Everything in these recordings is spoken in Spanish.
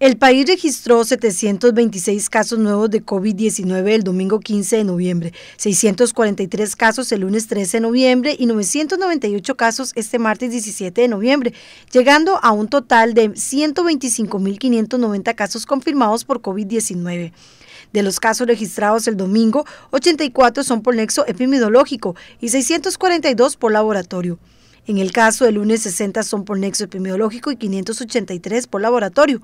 El país registró 726 casos nuevos de COVID-19 el domingo 15 de noviembre, 643 casos el lunes 13 de noviembre y 998 casos este martes 17 de noviembre, llegando a un total de 125.590 casos confirmados por COVID-19. De los casos registrados el domingo, 84 son por nexo epidemiológico y 642 por laboratorio. En el caso del lunes, 60 son por nexo epidemiológico y 583 por laboratorio.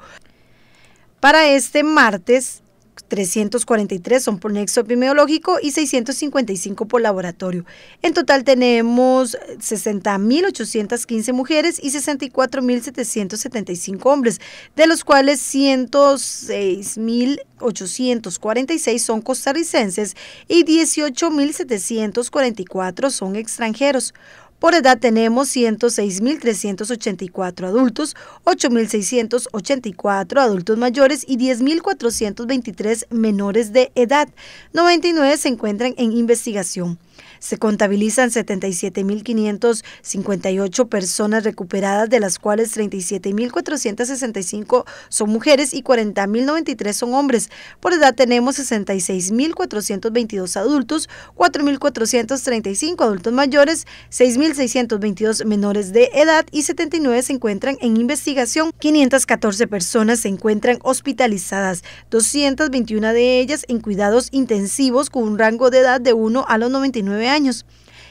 Para este martes, 343 son por nexo epidemiológico y 655 por laboratorio. En total tenemos 60.815 mujeres y 64.775 hombres, de los cuales 106.846 son costarricenses y 18.744 son extranjeros. Por edad tenemos 106.384 adultos, 8.684 adultos mayores y 10.423 menores de edad. 99 se encuentran en investigación se contabilizan 77.558 personas recuperadas, de las cuales 37.465 son mujeres y 40.093 son hombres. Por edad tenemos 66.422 adultos, 4.435 adultos mayores, 6.622 menores de edad y 79 se encuentran en investigación. 514 personas se encuentran hospitalizadas, 221 de ellas en cuidados intensivos con un rango de edad de 1 a los 99 años.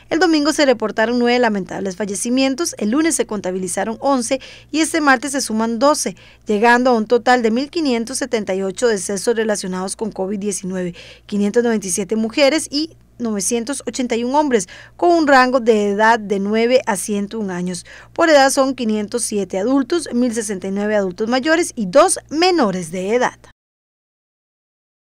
El domingo se reportaron nueve lamentables fallecimientos, el lunes se contabilizaron 11 y este martes se suman 12, llegando a un total de 1.578 decesos relacionados con COVID-19, 597 mujeres y 981 hombres, con un rango de edad de 9 a 101 años. Por edad son 507 adultos, 1.069 adultos mayores y dos menores de edad.